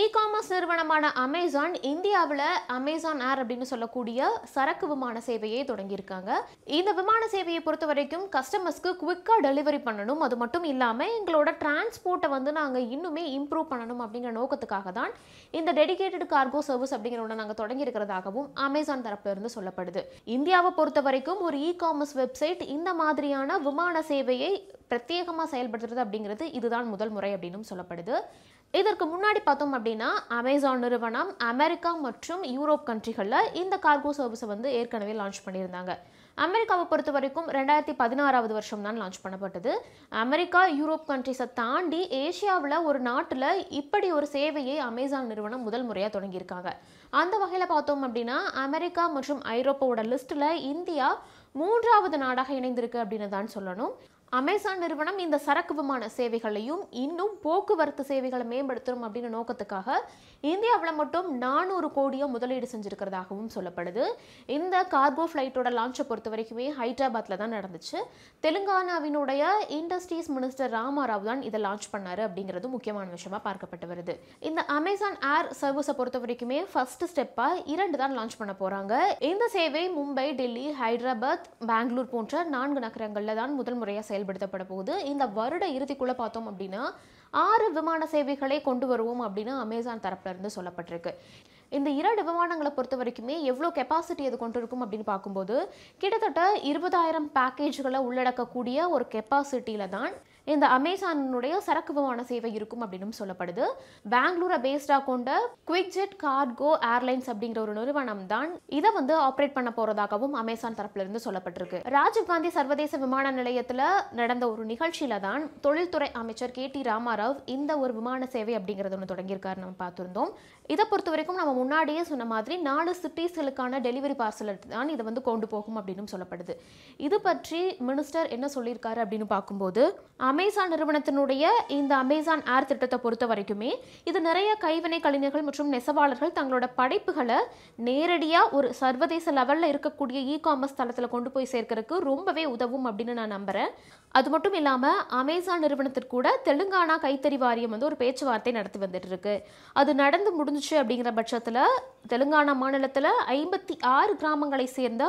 இ commerce நிறுவனமான Amazon இந்தியாவில் Amazon Air அப்படின்னு சொல்லக்கூடிய சரக்கு விமான சேவையை தொடங்கியிருக்காங்க இந்த விமான சேவையை பொறுத்த வரைக்கும் கஸ்டமர்ஸ்க்கு குவிக்காக டெலிவரி பண்ணணும் அது மட்டும் இல்லாமல் எங்களோட டிரான்ஸ்போர்ட்டை வந்து நாங்கள் இன்னுமே இம்ப்ரூவ் பண்ணணும் அப்படிங்கிற நோக்கத்துக்காக தான் இந்த டெடிக்கேட்டட் கார்கோ சர்வீஸ் அப்படிங்கிற ஒன்று நாங்கள் தொடங்கியிருக்கிறதாகவும் அமேசான் தரப்பிலிருந்து சொல்லப்படுது இந்தியாவை பொறுத்த வரைக்கும் ஒரு இ காமர்ஸ் வெப்சைட் இந்த மாதிரியான விமான சேவையை பிரத்யேகமாக செயல்படுத்துறது அப்படிங்கிறது இதுதான் முதல் முறை அப்படின்னு சொல்லப்படுது இதற்கு முன்னாடி பார்த்தோம் அப்படின்னா அமேசான் நிறுவனம் அமெரிக்கா மற்றும் யூரோப் கண்ட்ரிகளில் இந்த கார்கோ சர்வீஸை வந்து ஏற்கனவே லான்ச் பண்ணியிருந்தாங்க அமெரிக்காவை பொறுத்த வரைக்கும் ரெண்டாயிரத்தி பதினாறாவது வருஷம் தான் லான்ச் பண்ணப்பட்டது அமெரிக்கா யூரோப் கண்ட்ரிஸை தாண்டி ஏஷியாவில் ஒரு நாட்டில் இப்படி ஒரு சேவையை அமேசான் நிறுவனம் முதல் முறையாக தொடங்கியிருக்காங்க அந்த வகையில் பார்த்தோம் அப்படின்னா அமெரிக்கா மற்றும் ஐரோப்பாவோட லிஸ்ட்டில் இந்தியா மூன்றாவது நாடாக இணைந்திருக்கு அப்படின்னு தான் சொல்லணும் அமேசான் நிறுவனம் இந்த சரக்கு விமான சேவைகளையும் இன்னும் போக்குவரத்து சேவைகளை மேம்படுத்தணும் அப்படின்னு நோக்கத்துக்காக இந்தியாவில் மட்டும் நானூறு கோடியோ முதலீடு செஞ்சுருக்கிறதாகவும் சொல்லப்படுது இந்த கார்கோ ஃப்ளைட்டோட லான்ச்சை பொறுத்த வரைக்குமே ஹைதராபாத்தில் தான் நடந்துச்சு தெலுங்கானாவினுடைய இண்டஸ்ட்ரீஸ் மினிஸ்டர் ராமாராவ் தான் இதை லான்ச் பண்ணார் அப்படிங்கிறது முக்கியமான விஷயமா பார்க்கப்பட்டு வருது இந்த அமேசான் ஏர் சர்வீஸை பொறுத்த வரைக்குமே ஃபர்ஸ்ட் ஸ்டெப்பாக இரண்டு தான் லான்ச் பண்ண போகிறாங்க இந்த சேவை மும்பை டெல்லி ஹைதராபாத் பெங்களூர் போன்ற நான்கு நகரங்களில் தான் முதல் முறையாக செயல் செயல்படுத்தப்பட போகுது இந்த வருட இறுதிக்குள்ளே பார்த்தோம் அப்படின்னா ஆறு விமான சேவைகளை கொண்டு வருவோம் அப்படின்னு அமேசான் இருந்து சொல்லப்பட்டிருக்கு இந்த இரண்டு விமானங்களை பொறுத்த வரைக்குமே எவ்வளோ கெப்பாசிட்டி அது கொண்டு இருக்கும் அப்படின்னு பார்க்கும்போது கிட்டத்தட்ட இருபதாயிரம் பேக்கேஜ்களை உள்ளடக்கக்கூடிய ஒரு கெப்பாசிட்டியில் தான் இந்த அமேசானுடைய சரக்கு விமான சேவை இருக்கும் அப்படின்னு சொல்லப்படுது பெங்களூரை பேஸ்டாக கொண்ட குவிக் ஜெட் கார்கோ ஏர்லைன்ஸ் அப்படிங்கிற ஒரு நிறுவனம் தான் இதை வந்து ஆப்ரேட் பண்ண போறதாகவும் அமேசான் தரப்புல இருந்து சொல்லப்பட்டிருக்கு ராஜீவ்காந்தி சர்வதேச விமான நிலையத்தில் நடந்த ஒரு நிகழ்ச்சியில தான் தொழில்துறை அமைச்சர் கே டி ராமாராவ் இந்த ஒரு விமான சேவை அப்படிங்கிறது ஒன்று தொடங்கியிருக்காரு நம்ம பார்த்துருந்தோம் இதை பொறுத்த வரைக்கும் நம்ம முன்னாடியே சொன்ன மாதிரி நாலு சிட்டிஸ்களுக்கான டெலிவரி பார்சல் தான் இதை வந்து கொண்டு போகும் அப்படின்னு சொல்லப்படுது இது பற்றி மினிஸ்டர் என்ன சொல்லியிருக்காரு அப்படின்னு பார்க்கும்போது அமேசான் நிறுவனத்தினுடைய இந்த அமேசான் ஏர் திட்டத்தை பொறுத்த வரைக்குமே இது நிறைய கைவினை கலைஞர்கள் மற்றும் நெசவாளர்கள் தங்களோட படைப்புகளை நேரடியாக ஒரு சர்வதேச லெவலில் இருக்கக்கூடிய இ காமர்ஸ் தளத்தில் கொண்டு போய் சேர்க்கறதுக்கு ரொம்பவே உதவும் அப்படின்னு நான் நம்புகிறேன் அது மட்டும் இல்லாமல் அமேசான் நிறுவனத்திற்கூட தெலுங்கானா கைத்தறி வாரியம் வந்து ஒரு பேச்சுவார்த்தை நடத்தி வந்துட்டு இருக்கு அது நடந்து முடிஞ்சிச்சு அப்படிங்கிற பட்சத்தில் தெலுங்கானா மாநிலத்தில் ஐம்பத்தி ஆறு கிராமங்களை சேர்ந்த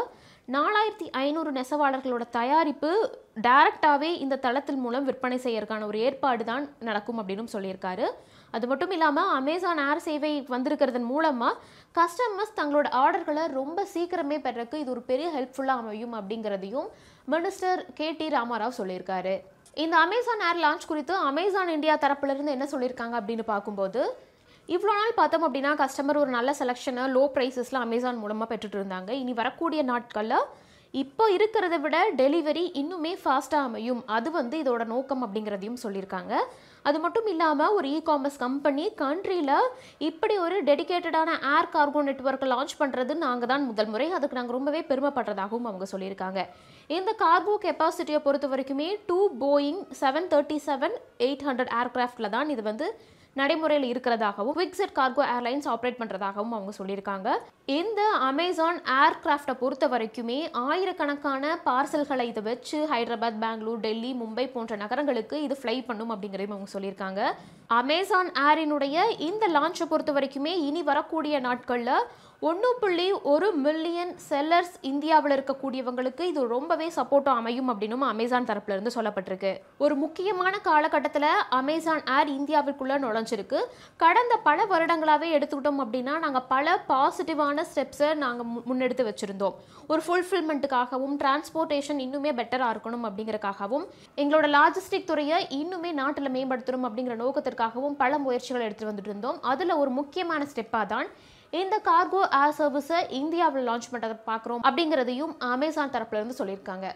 நாலாயிரத்தி ஐநூறு நெசவாளர்களோட தயாரிப்பு டைரக்டாகவே இந்த தளத்தின் மூலம் விற்பனை செய்யறதுக்கான ஒரு ஏற்பாடு தான் நடக்கும் அப்படின்னு சொல்லியிருக்காரு அது மட்டும் இல்லாமல் அமேசான் ஏர் சேவை வந்திருக்கிறதன் மூலமாக கஸ்டமர்ஸ் தங்களோட ஆர்டர்களை ரொம்ப சீக்கிரமே பெறக்கு இது ஒரு பெரிய ஹெல்ப்ஃபுல்லாக அமையும் அப்படிங்கிறதையும் மினிஸ்டர் கே டி ராமாராவ் சொல்லியிருக்காரு இந்த அமேசான் ஏர் லான்ச் குறித்து அமேசான் இந்தியா தரப்புலேருந்து என்ன சொல்லியிருக்காங்க அப்படின்னு பார்க்கும்போது இவ்வளோ நாள் பார்த்தோம் அப்படின்னா கஸ்டமர் ஒரு நல்ல செலெக்ஷனை லோ ப்ரைஸஸில் அமேசான் மூலமாக பெற்றுட்டு இருந்தாங்க இனி வரக்கூடிய நாட்களில் இப்போ இருக்கிறத விட டெலிவரி இன்னுமே ஃபாஸ்ட்டாக அமையும் அது வந்து இதோட நோக்கம் அப்படிங்கிறதையும் சொல்லியிருக்காங்க அது மட்டும் இல்லாமல் ஒரு இ காமர்ஸ் கம்பெனி கண்ட்ரியில் இப்படி ஒரு டெடிக்கேட்டடான ஏர் கார்கோ நெட்ஒர்க்கை லான்ச் பண்ணுறது நாங்கள் தான் முதல் முறை அதுக்கு நாங்கள் ரொம்பவே பெருமைப்படுறதாகவும் அவங்க சொல்லியிருக்காங்க இந்த கார்கோ கெப்பாசிட்டியை பொறுத்த வரைக்குமே two Boeing seven thirty seven eight hundred ஏர்க்ராஃப்டில் தான் இது வந்து நடைமுறையில் இருக்கிறதாகவும் விக்ஸெட் கார்கோ ஏர்லைன்ஸ் ஆப்ரேட் பண்ணுறதாகவும் அவங்க சொல்லியிருக்காங்க இந்த அமேசான் ஏர்கிராஃப்டை பொறுத்த வரைக்குமே ஆயிரக்கணக்கான பார்சல்களை இதை வச்சு ஹைதராபாத் பெங்களூர் டெல்லி மும்பை போன்ற நகரங்களுக்கு இது ஃப்ளை பண்ணும் அப்படிங்கிறதையும் அவங்க சொல்லியிருக்காங்க அமேசான் ஏரினுடைய இந்த லான்ச்சை பொறுத்த வரைக்குமே இனி வரக்கூடிய நாட்களில் ஒன்று புள்ளி ஒரு மில்லியன் செல்லர்ஸ் இந்தியாவில் இருக்கக்கூடியவங்களுக்கு இது ரொம்பவே சப்போர்ட்டாக அமையும் அப்படின்னும் அமேசான் தரப்புலேருந்து சொல்லப்பட்டிருக்கு ஒரு முக்கியமான காலகட்டத்தில் அமேசான் ஏர் இந்தியாவிற்குள்ளே நுழைஞ்சிருக்கு கடந்த பல வருடங்களாகவே எடுத்துக்கிட்டோம் அப்படின்னா நாங்கள் பல பாசிட்டிவான ஸ்டெப்ஸை நாங்கள் முன்னெடுத்து வச்சுருந்தோம் ஒரு ஃபுல்ஃபில்மெண்ட்டுக்காகவும் டிரான்ஸ்போர்ட்டேஷன் இன்னுமே பெட்டராக இருக்கணும் அப்படிங்கிறக்காகவும் எங்களோட லாஜிஸ்டிக் துறையை இன்னுமே நாட்டில் மேம்படுத்தணும் அப்படிங்கிற நோக்கத்திற்காகவும் பல முயற்சிகள் எடுத்துகிட்டு வந்துட்டு இருந்தோம் அதில் ஒரு முக்கியமான ஸ்டெப்பாக தான் இந்த கார்கோ ஏர் சர்வீஸை இந்தியாவில் லான்ச் பண்ணுறதை பார்க்குறோம் அப்படிங்கிறதையும் அமேசான் தரப்புலேருந்து சொல்லியிருக்காங்க